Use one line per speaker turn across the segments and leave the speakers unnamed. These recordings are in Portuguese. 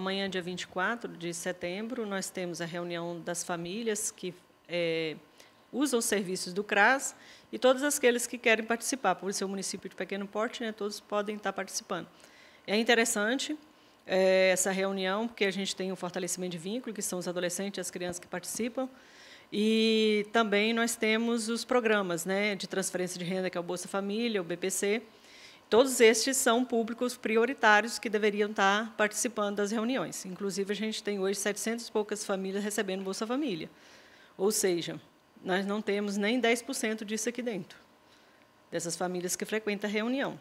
Amanhã, dia 24 de setembro, nós temos a reunião das famílias que é, usam os serviços do CRAS e todos aqueles que querem participar, por ser um município de pequeno porte, né, todos podem estar participando. É interessante é, essa reunião, porque a gente tem um fortalecimento de vínculo, que são os adolescentes e as crianças que participam, e também nós temos os programas né, de transferência de renda, que é o Bolsa Família, o BPC, Todos estes são públicos prioritários que deveriam estar participando das reuniões. Inclusive, a gente tem hoje 700 e poucas famílias recebendo Bolsa Família. Ou seja, nós não temos nem 10% disso aqui dentro, dessas famílias que frequentam a reunião.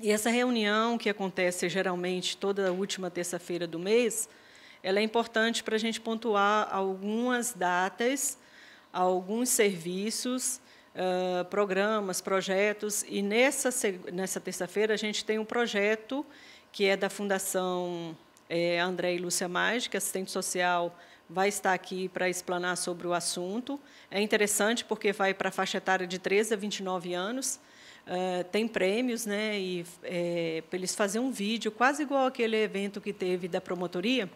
E essa reunião, que acontece geralmente toda última terça-feira do mês, ela é importante para a gente pontuar algumas datas, alguns serviços ah, programas, projetos, e nessa, nessa terça-feira a gente tem um projeto que é da Fundação é, André e Lúcia Maggi, que assistente social vai estar aqui para explanar sobre o assunto. É interessante porque vai para a faixa etária de 13 a 29 anos, Uh, tem prêmios, né? E é, eh, para eles fazerem um vídeo quase igual aquele evento que teve da promotoria,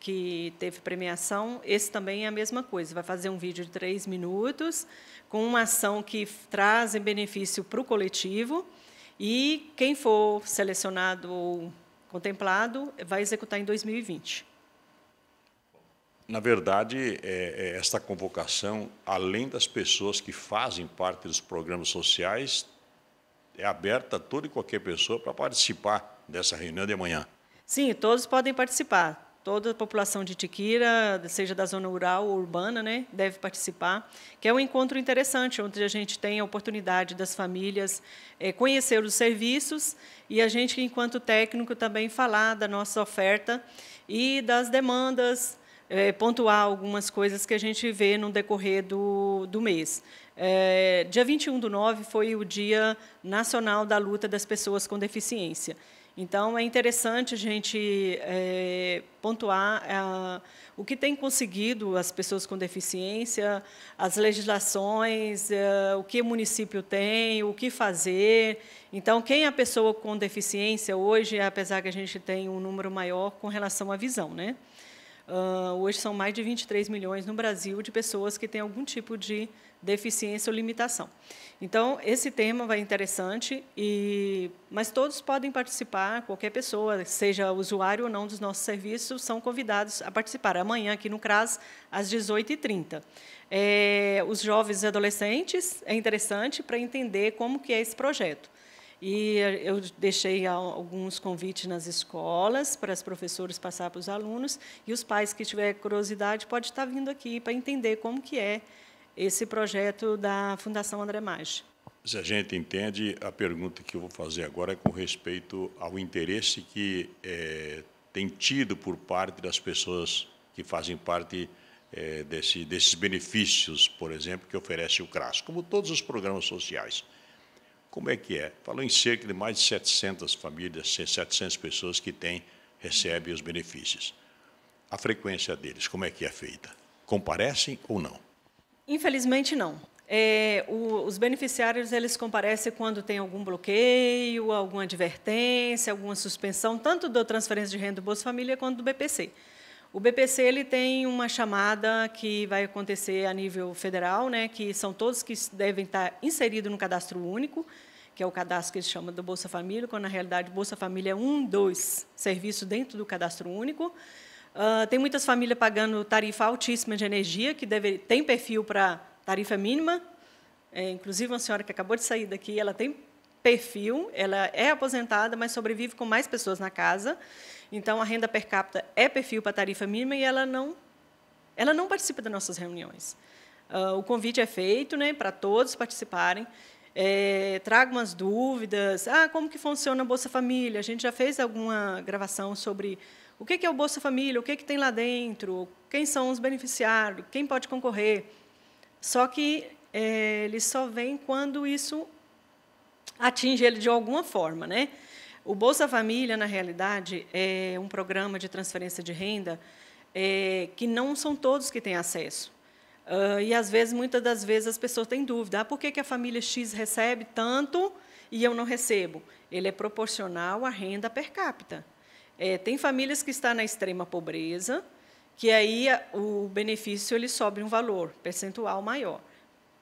que teve premiação, esse também é a mesma coisa. Vai fazer um vídeo de três minutos com uma ação que traz benefício para o coletivo e quem for selecionado ou contemplado vai executar em 2020.
Na verdade, é, é, esta convocação, além das pessoas que fazem parte dos programas sociais, é aberta a toda e qualquer pessoa para participar dessa reunião de amanhã.
Sim, todos podem participar toda a população de Tiquira, seja da zona rural ou urbana, né, deve participar, que é um encontro interessante, onde a gente tem a oportunidade das famílias é, conhecer os serviços e a gente, enquanto técnico, também falar da nossa oferta e das demandas, é, pontuar algumas coisas que a gente vê no decorrer do, do mês. É, dia 21 do 9 foi o Dia Nacional da Luta das Pessoas com Deficiência. Então, é interessante a gente é, pontuar é, o que tem conseguido as pessoas com deficiência, as legislações, é, o que o município tem, o que fazer. Então, quem é a pessoa com deficiência hoje, apesar que a gente tem um número maior com relação à visão, né? Ah, hoje são mais de 23 milhões no Brasil de pessoas que têm algum tipo de deficiência ou limitação. Então, esse tema vai interessante, e, mas todos podem participar, qualquer pessoa, seja usuário ou não dos nossos serviços, são convidados a participar. Amanhã, aqui no CRAS, às 18h30. É, os jovens e adolescentes, é interessante para entender como que é esse projeto. E eu deixei alguns convites nas escolas para os professores passar para os alunos e os pais que tiver curiosidade pode estar vindo aqui para entender como que é esse projeto da Fundação André Maggi.
Se a gente entende, a pergunta que eu vou fazer agora é com respeito ao interesse que é, tem tido por parte das pessoas que fazem parte é, desse, desses benefícios, por exemplo, que oferece o CRAS, como todos os programas sociais. Como é que é? Falou em cerca de mais de 700 famílias, 700 pessoas que têm, recebem os benefícios. A frequência deles, como é que é feita? Comparecem ou não?
Infelizmente, não. É, o, os beneficiários eles comparecem quando tem algum bloqueio, alguma advertência, alguma suspensão, tanto da transferência de renda do Bolsa Família quanto do BPC. O BPC ele tem uma chamada que vai acontecer a nível federal, né, que são todos que devem estar inseridos no cadastro único, que é o cadastro que eles chamam do Bolsa Família, quando na realidade Bolsa Família é um, dois serviços dentro do cadastro único. Uh, tem muitas famílias pagando tarifa altíssima de energia, que deve, tem perfil para tarifa mínima. É, inclusive, uma senhora que acabou de sair daqui, ela tem perfil, ela é aposentada, mas sobrevive com mais pessoas na casa. Então, a renda per capita é perfil para tarifa mínima e ela não, ela não participa das nossas reuniões. Uh, o convite é feito né, para todos participarem. É, umas dúvidas. Ah, como que funciona a Bolsa Família? A gente já fez alguma gravação sobre o que é o Bolsa Família, o que, é que tem lá dentro, quem são os beneficiários, quem pode concorrer. Só que é, eles só vêm quando isso atinge ele de alguma forma, né? O Bolsa Família, na realidade, é um programa de transferência de renda é, que não são todos que têm acesso. Uh, e às vezes, muitas das vezes, as pessoas têm dúvida: ah, por que, que a família X recebe tanto e eu não recebo? Ele é proporcional à renda per capita. É, tem famílias que estão na extrema pobreza, que aí o benefício ele sobe um valor percentual maior.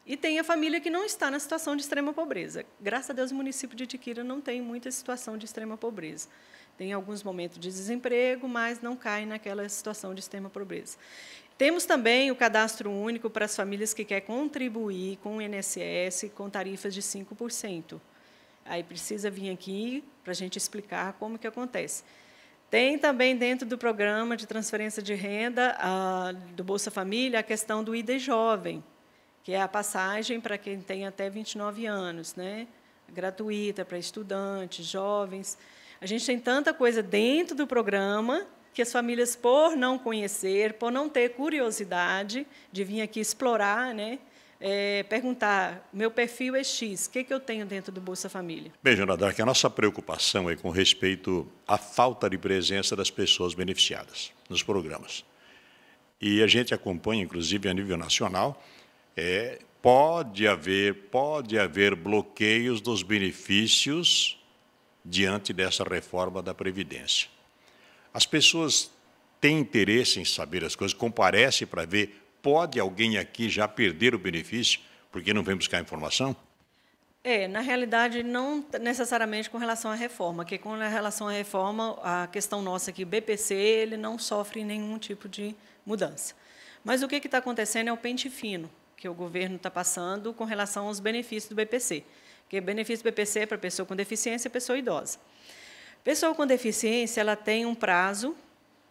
E tem a família que não está na situação de extrema pobreza. Graças a Deus, o município de Tiquira não tem muita situação de extrema pobreza. Tem alguns momentos de desemprego, mas não cai naquela situação de extrema pobreza. Temos também o cadastro único para as famílias que querem contribuir com o INSS com tarifas de 5%. Aí precisa vir aqui para a gente explicar como que acontece. Tem também dentro do programa de transferência de renda a, ah, do Bolsa Família a questão do ID Jovem, que é a passagem para quem tem até 29 anos, né? gratuita para estudantes, jovens. A gente tem tanta coisa dentro do programa que as famílias, por não conhecer, por não ter curiosidade de vir aqui explorar, né? É, perguntar, meu perfil é X, o que, é que eu tenho dentro do Bolsa Família?
Bem, Jonadar, que a nossa preocupação é com respeito à falta de presença das pessoas beneficiadas nos programas. E a gente acompanha, inclusive, a nível nacional, é, pode haver, pode haver bloqueios dos benefícios diante dessa reforma da Previdência. As pessoas têm interesse em saber as coisas, comparecem para ver, pode alguém aqui já perder o benefício porque não vem buscar informação?
É, na realidade, não necessariamente com relação à reforma, que com relação à reforma, a questão nossa aqui, o BPC, ele não sofre nenhum tipo de mudança. Mas o que está acontecendo é o pente fino que o governo está passando com relação aos benefícios do BPC. Porque benefício do BPC é para pessoa com deficiência e pessoa idosa. Pessoa com deficiência, ela tem um prazo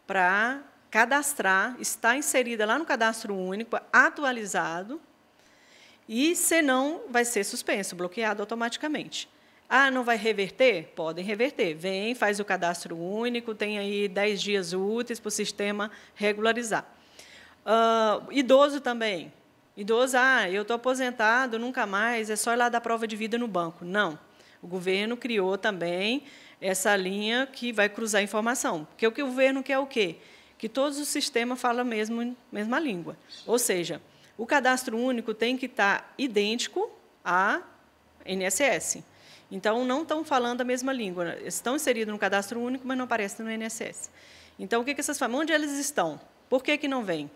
para cadastrar, está inserida lá no cadastro único, atualizado, e, senão, vai ser suspenso, bloqueado automaticamente. Ah, não vai reverter? Podem reverter. Vem, faz o cadastro único, tem aí 10 dias úteis para o sistema regularizar. Uh, idoso também. Idoso, ah, eu estou aposentado, nunca mais, é só ir lá dar prova de vida no banco. Não. O governo criou também essa linha que vai cruzar informação. Porque o que o governo quer é o quê? Que todos os sistemas falam a mesma, mesma língua. Ou seja, o cadastro único tem que estar tá idêntico à NSS. Então, não estão falando a mesma língua. Estão inseridos no cadastro único, mas não aparecem no NSS. Então, o que, que essas famílias, onde eles estão? Por que, que não vêm?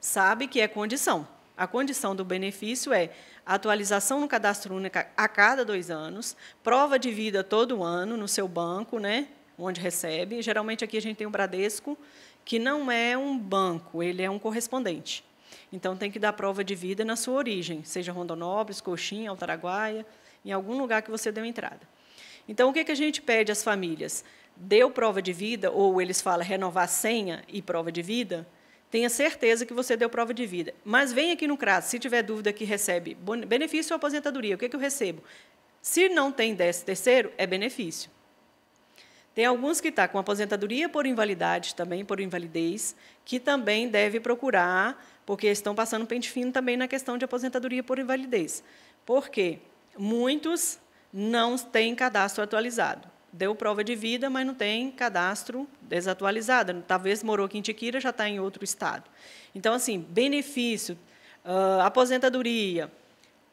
Sabe que é condição. A condição do benefício é atualização no cadastro único a cada dois anos, prova de vida todo ano no seu banco, né, onde recebe. Geralmente aqui a gente tem o Bradesco, que não é um banco, ele é um correspondente. Então tem que dar prova de vida na sua origem, seja Rondonópolis, Coxinha, Altaraguaia, em algum lugar que você deu entrada. Então o que, é que a gente pede às famílias? Deu prova de vida, ou eles falam renovar senha e prova de vida, tenha certeza que você deu prova de vida. Mas vem aqui no CRAS, se tiver dúvida que recebe benefício ou aposentadoria, o que, é que eu recebo? Se não tem 13 terceiro, é benefício. Tem alguns que estão tá com aposentadoria por invalidade também, por invalidez, que também deve procurar, porque estão passando pente fino também na questão de aposentadoria por invalidez. Por quê? Muitos não têm cadastro atualizado deu prova de vida, mas não tem cadastro desatualizado. Talvez morou aqui em Tiquira, já está em outro estado. Então, assim, benefício, uh, aposentadoria,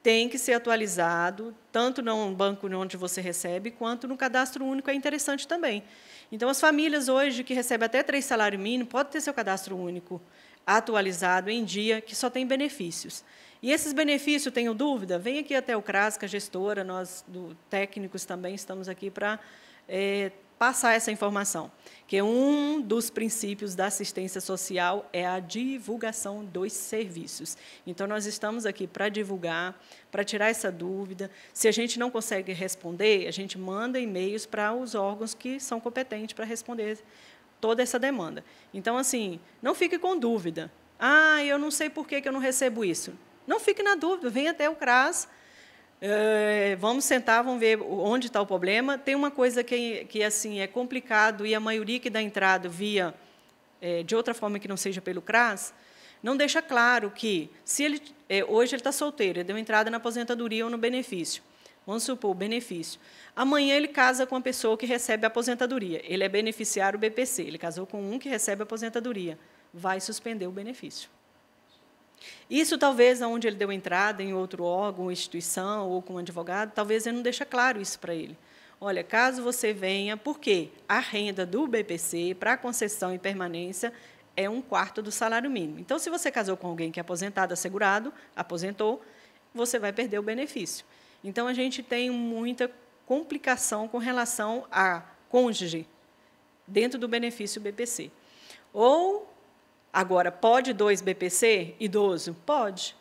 tem que ser atualizado, tanto no banco onde você recebe, quanto no cadastro único, é interessante também. Então, as famílias hoje que recebem até três salários mínimos, podem ter seu cadastro único atualizado em dia, que só tem benefícios. E esses benefícios, tenho dúvida? Vem aqui até o CRAS, que é a gestora, nós do, técnicos também estamos aqui para é, passar essa informação, que um dos princípios da assistência social é a divulgação dos serviços. Então, nós estamos aqui para divulgar, para tirar essa dúvida. Se a gente não consegue responder, a gente manda e-mails para os órgãos que são competentes para responder toda essa demanda. Então, assim, não fique com dúvida. Ah, eu não sei por que, eu não recebo isso. Não fique na dúvida, vem até o CRAS, eh, vamos sentar, vamos ver onde está o problema. Tem uma coisa que, que assim é complicado e a maioria que dá entrada via é, de outra forma que não seja pelo CRAS, não deixa claro que, se ele é, hoje ele está solteiro, ele deu entrada na aposentadoria ou no benefício. Vamos supor, benefício. Amanhã ele casa com uma pessoa que recebe a aposentadoria. Ele é beneficiário BPC. Ele casou com um que recebe a aposentadoria. Vai suspender o benefício. Isso talvez aonde ele deu entrada em outro órgão, instituição ou com um advogado, talvez ele não deixa claro isso para ele. Olha, caso você venha, porque a renda do BPC para concessão e permanência é um quarto do salário mínimo. Então, se você casou com alguém que é aposentado, assegurado, aposentou, você vai perder o benefício. Então, a gente tem muita complicação com relação a cônjuge dentro do benefício BPC. Ou Agora, pode dois BPC idoso? Pode.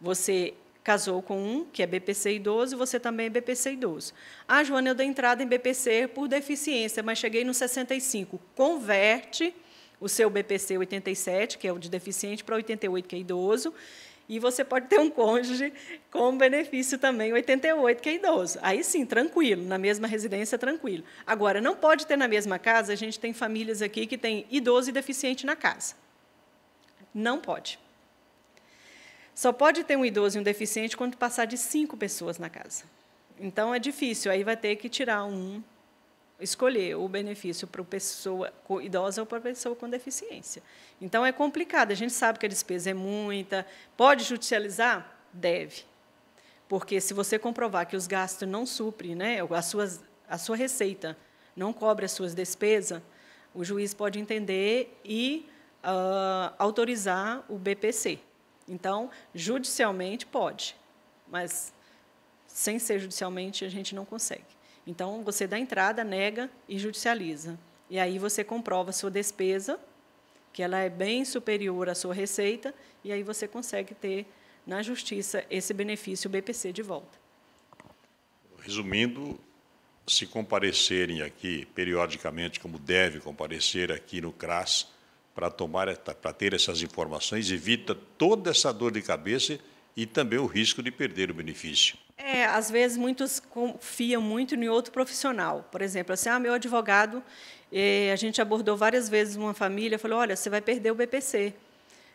Você casou com um que é BPC idoso, você também é BPC idoso. Ah, Joana, eu dei entrada em BPC por deficiência, mas cheguei no 65. Converte o seu BPC 87, que é o de deficiente, para 88, que é idoso. E você pode ter um cônjuge com benefício também 88, que é idoso. Aí sim, tranquilo, na mesma residência, tranquilo. Agora, não pode ter na mesma casa, a gente tem famílias aqui que tem idoso e deficiente na casa. Não pode. Só pode ter um idoso e um deficiente quando passar de cinco pessoas na casa. Então é difícil, aí vai ter que tirar um, escolher o benefício para a pessoa idosa ou para a pessoa com deficiência. Então é complicado, a gente sabe que a despesa é muita. Pode judicializar? Deve. Porque se você comprovar que os gastos não suprem né, a, suas, a sua receita, não cobre as suas despesas, o juiz pode entender e uh, autorizar o BPC. Então, judicialmente pode, mas sem ser judicialmente a gente não consegue. Então, você dá entrada, nega e judicializa. E aí você comprova sua despesa, que ela é bem superior à sua receita, e aí você consegue ter na justiça esse benefício BPC de volta.
Resumindo, se comparecerem aqui periodicamente, como deve comparecer aqui no CRAS, para tomar, para ter essas informações, evita toda essa dor de cabeça e também o risco de perder o benefício.
É, às vezes muitos confiam muito em outro profissional. Por exemplo, assim, ah, meu advogado, eh, a gente abordou várias vezes uma família, falou, olha, você vai perder o BPC,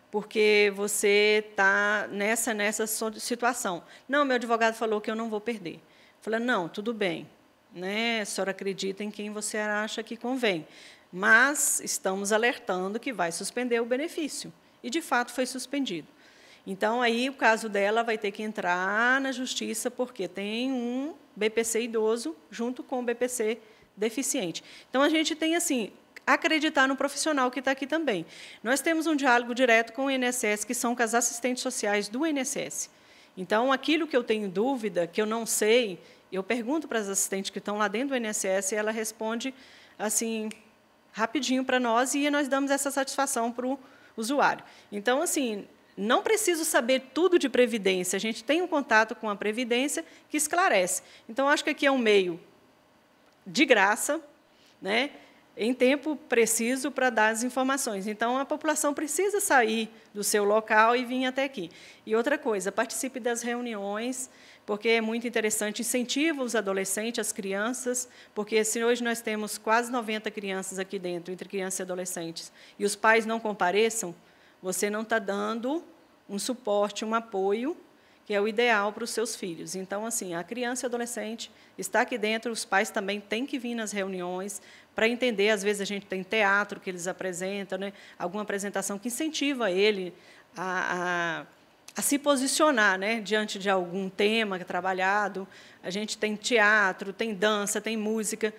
porque você está nessa, nessa situação. Não, meu advogado falou que eu não vou perder. Falei, não, tudo bem, né? A senhora acredita em quem você acha que convém mas estamos alertando que vai suspender o benefício. E, de fato, foi suspendido. Então, aí o caso dela vai ter que entrar na justiça, porque tem um BPC idoso junto com o BPC deficiente. Então, a gente tem, assim, acreditar no profissional que está aqui também. Nós temos um diálogo direto com o INSS, que são com as assistentes sociais do INSS. Então, aquilo que eu tenho dúvida, que eu não sei, eu pergunto para as assistentes que estão lá dentro do INSS e ela responde assim, rapidinho para nós e nós damos essa satisfação para o usuário. Então, assim, não preciso saber tudo de previdência, a gente tem um contato com a previdência que esclarece. Então, acho que aqui é um meio de graça, né, em tempo preciso para dar as informações. Então, a população precisa sair do seu local e vir até aqui. E outra coisa, participe das reuniões, porque é muito interessante. Incentiva os adolescentes, as crianças, porque se hoje nós temos quase 90 crianças aqui dentro, entre crianças e adolescentes, e os pais não compareçam, você não está dando um suporte, um apoio que é o ideal para os seus filhos. Então, assim, a criança e o adolescente está aqui dentro, os pais também têm que vir nas reuniões para entender. Às vezes a gente tem teatro que eles apresentam, né? alguma apresentação que incentiva ele a, a a se posicionar né, diante de algum tema é trabalhado. A gente tem teatro, tem dança, tem música.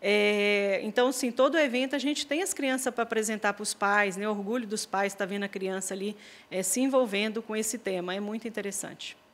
É, então, sim, todo evento a gente tem as crianças para apresentar para os pais, né, o orgulho dos pais estar tá vendo a criança ali é, se envolvendo com esse tema. É muito interessante.